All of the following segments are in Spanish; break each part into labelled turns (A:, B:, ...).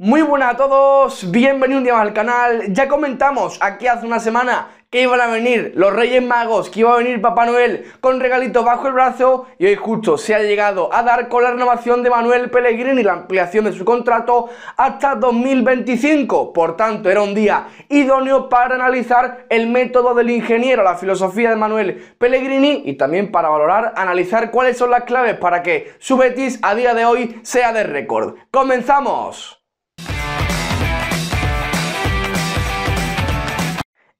A: Muy buenas a todos, bienvenidos un día más al canal Ya comentamos aquí hace una semana que iban a venir los Reyes Magos Que iba a venir Papá Noel con regalitos bajo el brazo Y hoy justo se ha llegado a dar con la renovación de Manuel Pellegrini la ampliación de su contrato hasta 2025 Por tanto era un día idóneo para analizar el método del ingeniero La filosofía de Manuel Pellegrini Y también para valorar, analizar cuáles son las claves Para que su Betis a día de hoy sea de récord ¡Comenzamos!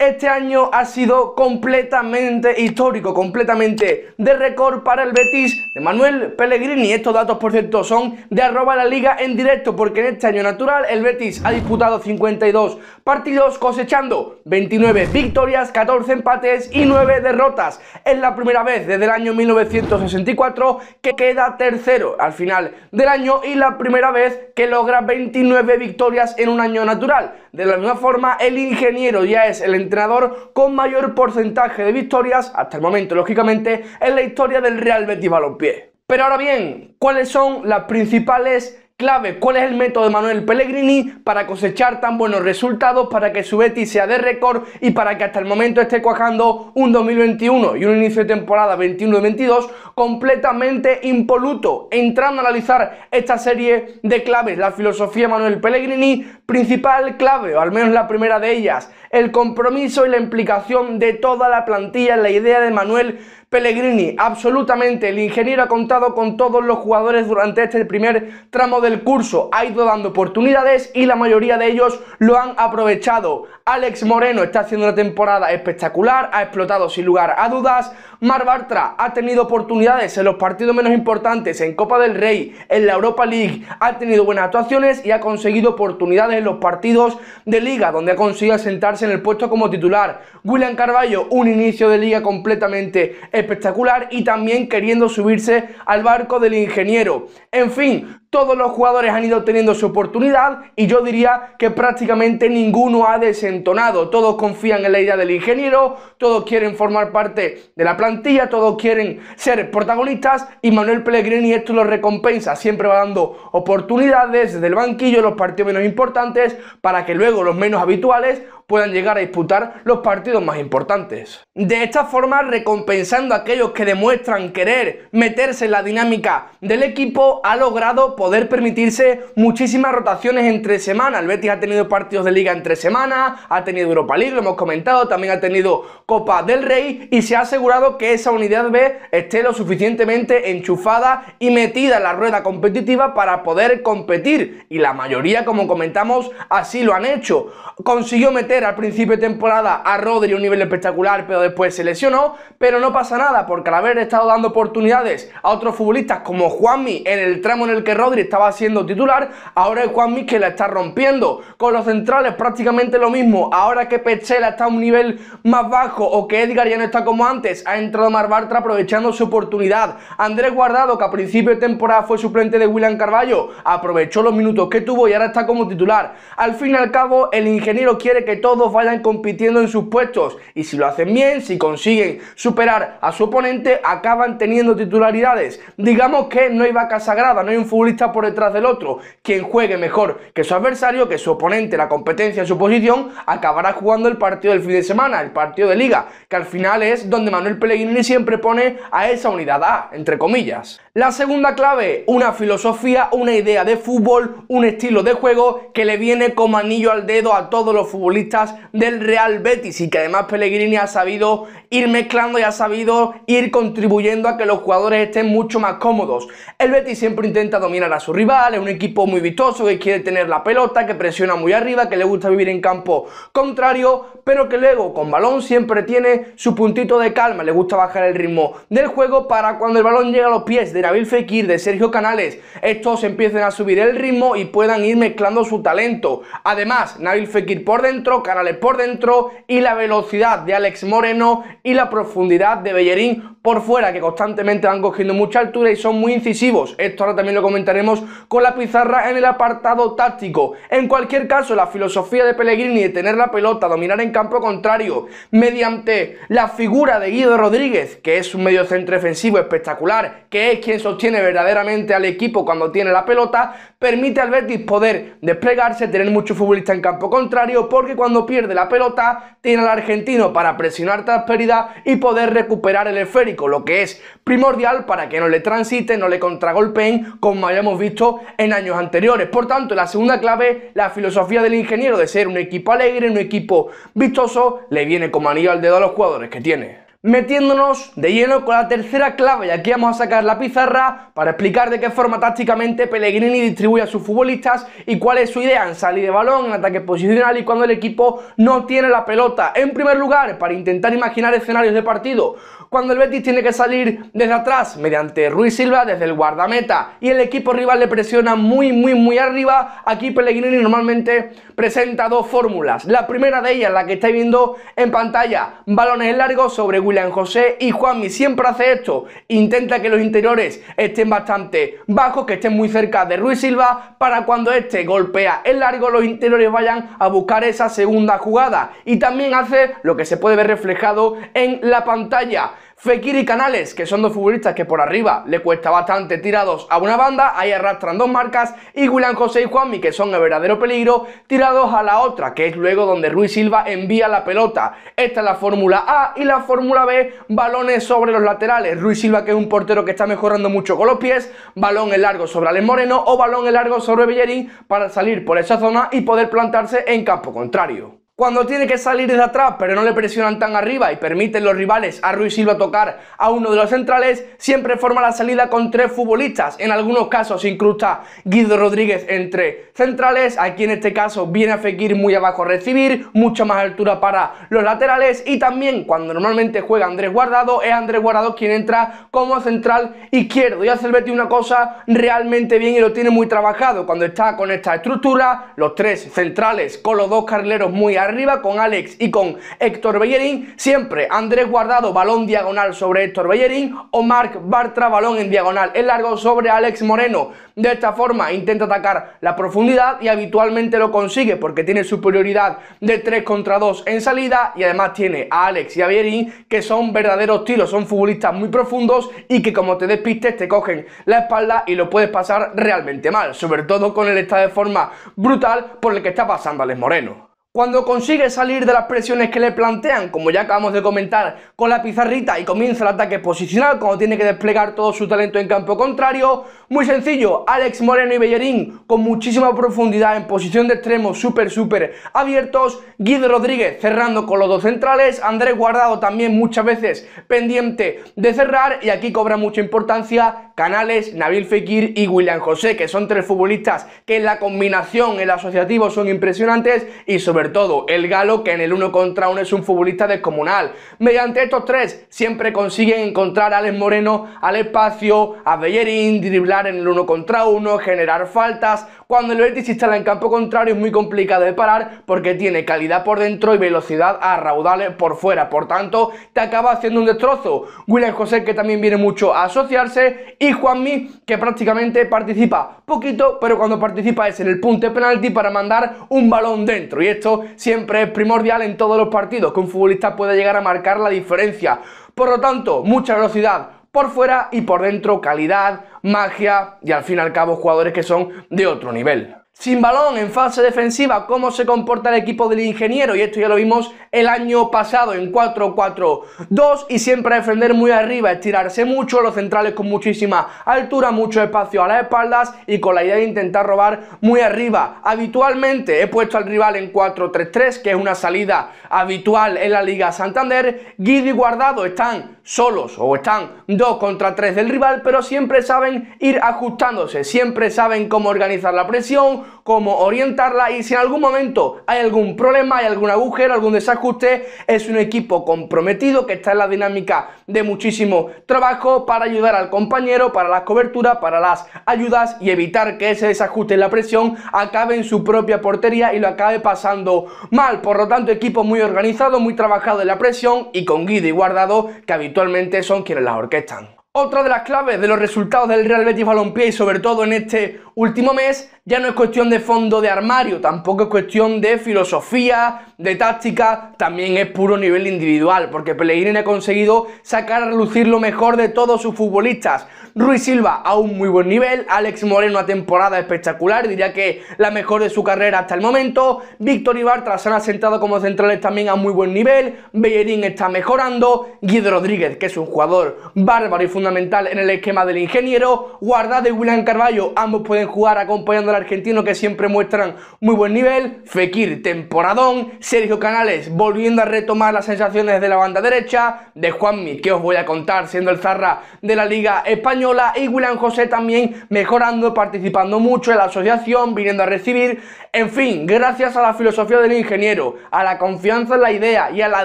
A: Este año ha sido completamente histórico, completamente de récord para el Betis de Manuel Pellegrini. Estos datos, por cierto, son de arroba la liga en directo, porque en este año natural el Betis ha disputado 52 partidos cosechando 29 victorias, 14 empates y 9 derrotas. Es la primera vez desde el año 1964 que queda tercero al final del año y la primera vez que logra 29 victorias en un año natural. De la misma forma, el ingeniero ya es el entrenador con mayor porcentaje de victorias, hasta el momento, lógicamente, en la historia del Real Betis Balompié. Pero ahora bien, ¿cuáles son las principales claves? cuál es el método de Manuel Pellegrini para cosechar tan buenos resultados, para que su Betis sea de récord y para que hasta el momento esté cuajando un 2021 y un inicio de temporada 21-22 completamente impoluto, entrando a analizar esta serie de claves, la filosofía de Manuel Pellegrini, principal clave, o al menos la primera de ellas, el compromiso y la implicación de toda la plantilla en la idea de Manuel Pellegrini, absolutamente, el ingeniero ha contado con todos los jugadores durante este primer tramo del curso, ha ido dando oportunidades y la mayoría de ellos lo han aprovechado. Alex Moreno está haciendo una temporada espectacular, ha explotado sin lugar a dudas, Mar Bartra ha tenido oportunidades en los partidos menos importantes, en Copa del Rey, en la Europa League, ha tenido buenas actuaciones y ha conseguido oportunidades en los partidos de liga, donde ha conseguido asentarse en el puesto como titular. William Carballo, un inicio de liga completamente espectacular y también queriendo subirse al barco del ingeniero. En fin, todos los jugadores han ido teniendo su oportunidad y yo diría que prácticamente ninguno ha desentonado. Todos confían en la idea del ingeniero, todos quieren formar parte de la plantilla, todos quieren ser protagonistas y Manuel Pellegrini esto lo recompensa. Siempre va dando oportunidades desde el banquillo, los partidos menos importantes, para que luego los menos habituales puedan llegar a disputar los partidos más importantes. De esta forma, recompensando a aquellos que demuestran querer meterse en la dinámica del equipo, ha logrado poder permitirse muchísimas rotaciones entre semanas, El Betis ha tenido partidos de liga entre semanas, ha tenido Europa League, lo hemos comentado, también ha tenido Copa del Rey y se ha asegurado que esa unidad B esté lo suficientemente enchufada y metida en la rueda competitiva para poder competir. Y la mayoría, como comentamos, así lo han hecho. Consiguió meter al principio de temporada a Rodri a un nivel espectacular, pero después se lesionó, pero no pasa nada, porque al haber estado dando oportunidades a otros futbolistas como Juanmi en el tramo en el que Rodri estaba siendo titular, ahora es Juanmi que la está rompiendo. Con los centrales prácticamente lo mismo, ahora que Pechela está a un nivel más bajo o que Edgar ya no está como antes, ha entrado Mar aprovechando su oportunidad. Andrés Guardado, que a principio de temporada fue suplente de William Carballo, aprovechó los minutos que tuvo y ahora está como titular. Al fin y al cabo, el ingeniero quiere que todos vayan compitiendo en sus puestos y si lo hacen bien, si consiguen superar a su oponente, acaban teniendo titularidades. Digamos que no hay vaca sagrada, no hay un futbolista por detrás del otro. Quien juegue mejor que su adversario, que su oponente, la competencia en su posición, acabará jugando el partido del fin de semana, el partido de liga, que al final es donde Manuel Pellegrini siempre pone a esa unidad A, entre comillas. La segunda clave, una filosofía, una idea de fútbol, un estilo de juego que le viene como anillo al dedo a todos los futbolistas del Real Betis y que además Pellegrini ha sabido ir mezclando y ha sabido ir contribuyendo a que los jugadores estén mucho más cómodos. El Betis siempre intenta dominar a su rival, es un equipo muy vistoso que quiere tener la pelota, que presiona muy arriba, que le gusta vivir en campo contrario, pero que luego con balón siempre tiene su puntito de calma, le gusta bajar el ritmo del juego para cuando el balón llega a los pies de Nabil Fekir, de Sergio Canales, estos empiecen a subir el ritmo y puedan ir mezclando su talento. Además, Nabil Fekir por dentro canales por dentro y la velocidad de Alex Moreno y la profundidad de Bellerín por fuera, que constantemente van cogiendo mucha altura y son muy incisivos. Esto ahora también lo comentaremos con la pizarra en el apartado táctico. En cualquier caso, la filosofía de Pellegrini de tener la pelota, dominar en campo contrario, mediante la figura de Guido Rodríguez, que es un medio centro defensivo espectacular, que es quien sostiene verdaderamente al equipo cuando tiene la pelota, permite al Betis poder desplegarse, tener muchos futbolistas en campo contrario, porque cuando pierde la pelota, tiene al argentino para presionar tras pérdida y poder recuperar el esférico, lo que es primordial para que no le transite, no le contragolpeen, como habíamos visto en años anteriores. Por tanto, la segunda clave, la filosofía del ingeniero de ser un equipo alegre, un equipo vistoso, le viene como anillo al dedo a los jugadores que tiene metiéndonos de lleno con la tercera clave y aquí vamos a sacar la pizarra para explicar de qué forma tácticamente Pellegrini distribuye a sus futbolistas y cuál es su idea en salir de balón, en ataque posicional y cuando el equipo no tiene la pelota. En primer lugar, para intentar imaginar escenarios de partido, cuando el Betis tiene que salir desde atrás mediante Ruiz Silva desde el guardameta y el equipo rival le presiona muy muy muy arriba, aquí Pellegrini normalmente presenta dos fórmulas. La primera de ellas, la que estáis viendo en pantalla, balones largos sobre William José y Juanmi siempre hace esto. Intenta que los interiores estén bastante bajos, que estén muy cerca de Ruiz Silva, para cuando este golpea el largo, los interiores vayan a buscar esa segunda jugada. Y también hace lo que se puede ver reflejado en la pantalla. Fekir y Canales, que son dos futbolistas que por arriba le cuesta bastante tirados a una banda, ahí arrastran dos marcas, y William José y Juanmi, que son el verdadero peligro, tirados a la otra, que es luego donde Ruiz Silva envía la pelota. Esta es la Fórmula A y la Fórmula B, balones sobre los laterales. Ruiz Silva, que es un portero que está mejorando mucho con los pies, balón en largo sobre Alem Moreno o balón en largo sobre Bellerín para salir por esa zona y poder plantarse en campo contrario. Cuando tiene que salir de atrás, pero no le presionan tan arriba y permiten los rivales a Ruiz Silva tocar a uno de los centrales, siempre forma la salida con tres futbolistas. En algunos casos incrusta Guido Rodríguez entre centrales. Aquí en este caso viene a Fekir muy abajo a recibir, mucha más altura para los laterales. Y también cuando normalmente juega Andrés Guardado, es Andrés Guardado quien entra como central izquierdo. Y hace el una cosa realmente bien y lo tiene muy trabajado. Cuando está con esta estructura, los tres centrales con los dos carrileros muy altos arriba con Alex y con Héctor Bellerín. Siempre Andrés Guardado, balón diagonal sobre Héctor Bellerín o Marc Bartra, balón en diagonal. El largo sobre Alex Moreno. De esta forma intenta atacar la profundidad y habitualmente lo consigue porque tiene superioridad de 3 contra 2 en salida y además tiene a Alex y a Bellerín que son verdaderos tiros, son futbolistas muy profundos y que como te despistes te cogen la espalda y lo puedes pasar realmente mal, sobre todo con el estado de forma brutal por el que está pasando Alex Moreno. Cuando consigue salir de las presiones que le plantean, como ya acabamos de comentar, con la pizarrita y comienza el ataque posicional, cuando tiene que desplegar todo su talento en campo contrario, muy sencillo, Alex Moreno y Bellerín con muchísima profundidad en posición de extremo súper súper abiertos, Guido Rodríguez cerrando con los dos centrales, Andrés Guardado también muchas veces pendiente de cerrar y aquí cobra mucha importancia Canales, Nabil Fekir y William José, que son tres futbolistas que en la combinación, en el asociativo son impresionantes y sobre todo el galo que en el uno contra uno es un futbolista descomunal. Mediante estos tres siempre consiguen encontrar a Alex Moreno al espacio, a Bellerín, driblar en el uno contra uno, generar faltas. Cuando el Betis instala en campo contrario es muy complicado de parar porque tiene calidad por dentro y velocidad a raudales por fuera. Por tanto, te acaba haciendo un destrozo. William José que también viene mucho a asociarse y Juanmi que prácticamente participa poquito, pero cuando participa es en el punto de penalti para mandar un balón dentro. Y esto siempre es primordial en todos los partidos, que un futbolista pueda llegar a marcar la diferencia. Por lo tanto, mucha velocidad por fuera y por dentro, calidad, magia y al fin y al cabo jugadores que son de otro nivel. Sin balón en fase defensiva, cómo se comporta el equipo del ingeniero, y esto ya lo vimos el año pasado en 4-4-2, y siempre defender muy arriba, estirarse mucho, los centrales con muchísima altura, mucho espacio a las espaldas y con la idea de intentar robar muy arriba. Habitualmente he puesto al rival en 4-3-3, que es una salida habitual en la Liga Santander. Guido y Guardado están solos o están dos contra tres del rival, pero siempre saben ir ajustándose, siempre saben cómo organizar la presión, cómo orientarla y si en algún momento hay algún problema, hay algún agujero, algún desajuste, es un equipo comprometido que está en la dinámica de muchísimo trabajo para ayudar al compañero, para las coberturas, para las ayudas y evitar que ese desajuste en la presión acabe en su propia portería y lo acabe pasando mal. Por lo tanto, equipo muy organizado, muy trabajado en la presión y con guido y guardado que habitualmente Actualmente son quienes las orquestan. Otra de las claves de los resultados del Real Betis Balompié y sobre todo en este último mes ya no es cuestión de fondo de armario, tampoco es cuestión de filosofía, de táctica, también es puro nivel individual, porque Pellegrini ha conseguido sacar a relucir lo mejor de todos sus futbolistas. Ruiz Silva a un muy buen nivel, Alex Moreno a temporada espectacular, diría que la mejor de su carrera hasta el momento, Víctor Ibartra se han asentado como centrales también a muy buen nivel, Bellerín está mejorando, Guido Rodríguez, que es un jugador bárbaro y fundamental en el esquema del ingeniero, Guardado de William Carballo, ambos pueden jugar acompañando al argentino que siempre muestran muy buen nivel, Fekir, temporadón, Sergio Canales volviendo a retomar las sensaciones de la banda derecha, de Juanmi, que os voy a contar, siendo el zarra de la Liga Española, y William José también mejorando, participando mucho en la asociación, viniendo a recibir, en fin, gracias a la filosofía del ingeniero, a la confianza en la idea y a la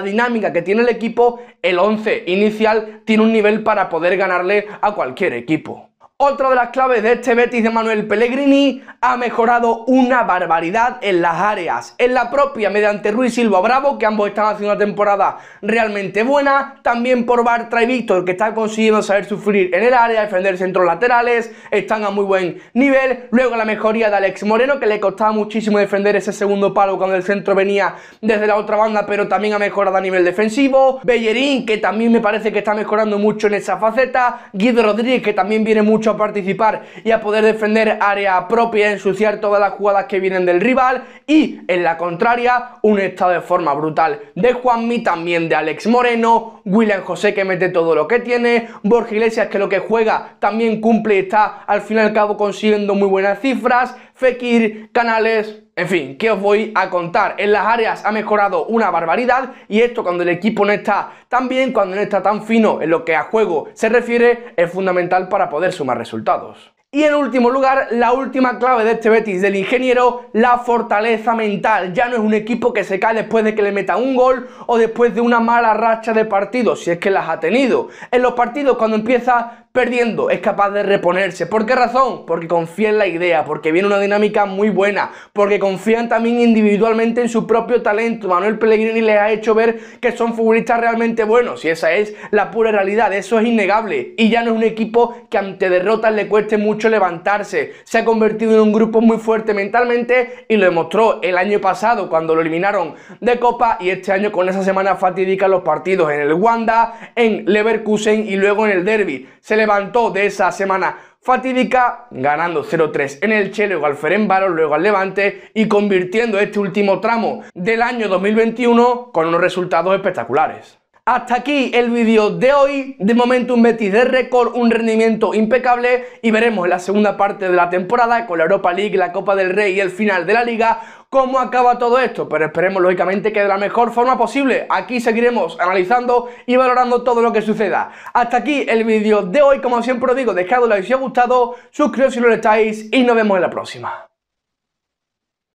A: dinámica que tiene el equipo, el 11 inicial tiene un nivel para poder ganarle a cualquier equipo. Otra de las claves de este Betis de Manuel Pellegrini ha mejorado una barbaridad en las áreas, en la propia mediante Ruiz Silva Bravo, que ambos están haciendo una temporada realmente buena, también por Bartra y Víctor, que están consiguiendo saber sufrir en el área, defender centros laterales, están a muy buen nivel, luego la mejoría de Alex Moreno, que le costaba muchísimo defender ese segundo palo cuando el centro venía desde la otra banda, pero también ha mejorado a nivel defensivo, Bellerín, que también me parece que está mejorando mucho en esa faceta, Guido Rodríguez, que también viene mucho a participar y a poder defender área propia, ensuciar todas las jugadas que vienen del rival y en la contraria un estado de forma brutal de Juanmi, también de Alex Moreno, William José que mete todo lo que tiene, Borja Iglesias que lo que juega también cumple y está al fin y al cabo consiguiendo muy buenas cifras, Fekir, Canales, en fin, ¿qué os voy a contar? En las áreas ha mejorado una barbaridad y esto cuando el equipo no está tan bien, cuando no está tan fino en lo que a juego se refiere, es fundamental para poder sumar resultados. Y en último lugar, la última clave de este Betis del ingeniero, la fortaleza mental. Ya no es un equipo que se cae después de que le meta un gol o después de una mala racha de partidos, si es que las ha tenido. En los partidos cuando empieza perdiendo, es capaz de reponerse. ¿Por qué razón? Porque confía en la idea, porque viene una dinámica muy buena, porque confían también individualmente en su propio talento. Manuel Pellegrini les ha hecho ver que son futbolistas realmente buenos y esa es la pura realidad, eso es innegable. Y ya no es un equipo que ante derrotas le cueste mucho levantarse. Se ha convertido en un grupo muy fuerte mentalmente y lo demostró el año pasado cuando lo eliminaron de Copa y este año con esa semana fatídica los partidos en el Wanda, en Leverkusen y luego en el Derby levantó de esa semana fatídica, ganando 0-3 en el Che, luego al Ferenbaro, luego al Levante y convirtiendo este último tramo del año 2021 con unos resultados espectaculares. Hasta aquí el vídeo de hoy de momento un Betis de récord, un rendimiento impecable y veremos en la segunda parte de la temporada con la Europa League, la Copa del Rey y el final de la Liga cómo acaba todo esto, pero esperemos lógicamente que de la mejor forma posible. Aquí seguiremos analizando y valorando todo lo que suceda. Hasta aquí el vídeo de hoy, como siempre os digo, dejad like si os ha gustado, suscribíos si no lo estáis y nos vemos en la próxima.